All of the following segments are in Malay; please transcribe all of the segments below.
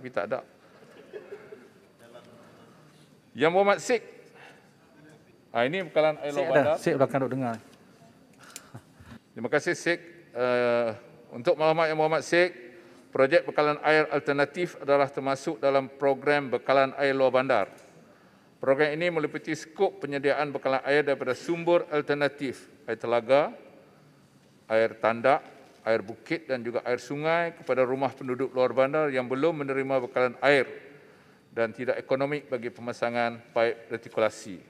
tapi tak ada. Yang Muhammad Sik. Ah ini bekalan air laut bandar. Sik belakang duk dengar. Terima kasih Sik. Uh, eh, untuk maklumat yang Muhammad Sik, projek bekalan air alternatif adalah termasuk dalam program bekalan air luar bandar. Program ini meliputi skop penyediaan bekalan air daripada sumber alternatif air telaga, air tandak, air bukit dan juga air sungai kepada rumah penduduk luar bandar yang belum menerima bekalan air dan tidak ekonomik bagi pemasangan paip retikulasi.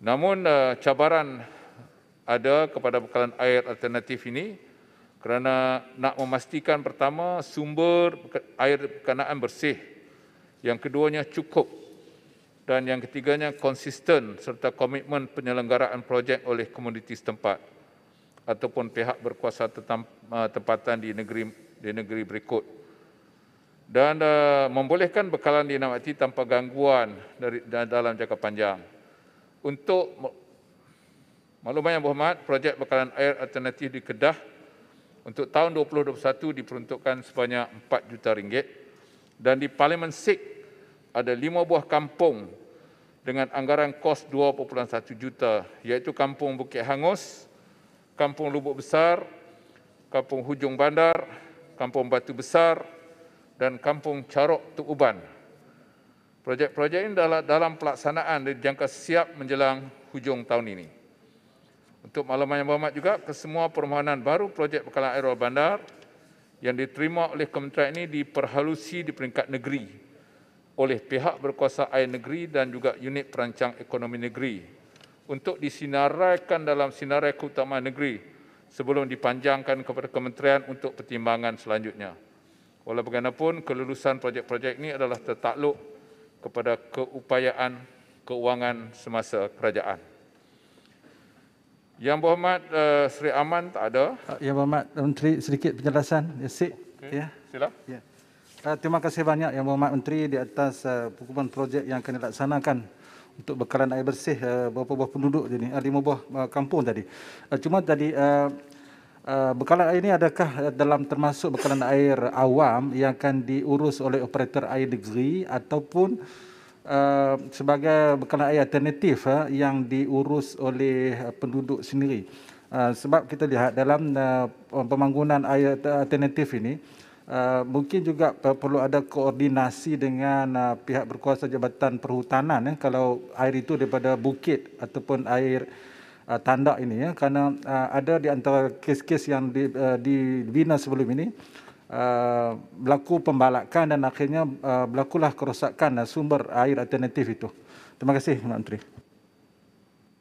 Namun eh, cabaran ada kepada bekalan air alternatif ini kerana nak memastikan pertama sumber air berkenaan bersih, yang keduanya cukup dan yang ketiganya konsisten serta komitmen penyelenggaraan projek oleh komuniti setempat ataupun pihak berkuasa eh, tempatan di negeri di negeri berikut dan uh, membolehkan bekalan dinamati tanpa gangguan dari dalam jangka panjang untuk maklumat yang berhormat projek bekalan air alternatif di Kedah untuk tahun 2021 diperuntukkan sebanyak 4 juta ringgit dan di Parlimen Sik ada lima buah kampung dengan anggaran kos 2.1 juta iaitu kampung Bukit Hangus Kampung Lubuk Besar, Kampung Hujung Bandar, Kampung Batu Besar dan Kampung Carok Tuk Projek-projek ini dalam, dalam pelaksanaan dan dijangka siap menjelang hujung tahun ini. Untuk maklumat yang berhormat juga, kesemua permohonan baru projek bekalan aerol bandar yang diterima oleh kementerian ini diperhalusi di peringkat negeri oleh pihak berkuasa air negeri dan juga unit perancang ekonomi negeri untuk disinaraikan dalam sinarai keutamaan negeri sebelum dipanjangkan kepada kementerian untuk pertimbangan selanjutnya. Walau bagaimanapun, kelulusan projek-projek ini adalah tertakluk kepada keupayaan keuangan semasa kerajaan. Yang berhormat uh, eh, Sri Aman tak ada. Eh, yang berhormat Menteri sedikit penjelasan. Ya, si. okay. ya. Sila. Ya. Uh, terima kasih banyak Yang berhormat Menteri di atas uh, pukulan projek yang akan dilaksanakan untuk bekalan air bersih beberapa eh, buah penduduk jadi uh, eh, lima buah eh, kampung tadi cuma tadi bekalan air ini adakah dalam termasuk bekalan air awam yang akan diurus oleh operator air negeri ataupun sebagai bekalan air alternatif yang diurus oleh penduduk sendiri sebab kita lihat dalam uh, pembangunan air alternatif ini Eh, mungkin juga eh, perlu ada koordinasi dengan uh, pihak berkuasa Jabatan Perhutanan ya, kalau air itu daripada bukit ataupun air uh, tandak ini ya kerana uh, ada di antara kes-kes yang di, uh, dibina sebelum ini Uh, berlaku pembalakan dan akhirnya uh, berlakulah kerosakan uh, sumber air alternatif itu. Terima kasih, Menteri.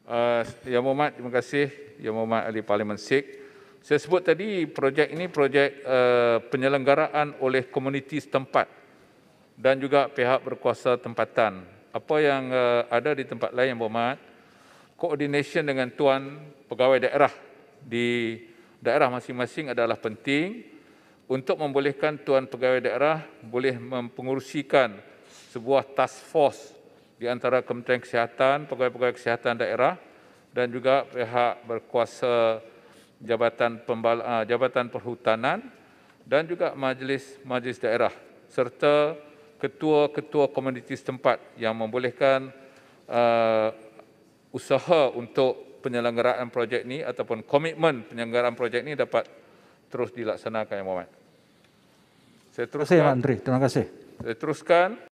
Uh, Yang Mohamad, terima kasih. Ya Mohamad Ali Parlimen Sikh. Saya sebut tadi projek ini projek uh, penyelenggaraan oleh komuniti setempat dan juga pihak berkuasa tempatan. Apa yang uh, ada di tempat lain yang berhormat, koordinasi dengan tuan pegawai daerah di daerah masing-masing adalah penting untuk membolehkan tuan pegawai daerah boleh mempengurusikan sebuah task force di antara Kementerian Kesihatan, pegawai-pegawai kesihatan daerah dan juga pihak berkuasa tempatan Jabatan Pembal uh, Jabatan Perhutanan dan juga majlis-majlis daerah serta ketua-ketua komuniti setempat yang membolehkan uh, usaha untuk penyelenggaraan projek ini ataupun komitmen penyelenggaraan projek ini dapat terus dilaksanakan yang Muhammad. Saya teruskan. Terima kasih, Andri. Terima kasih. Saya teruskan.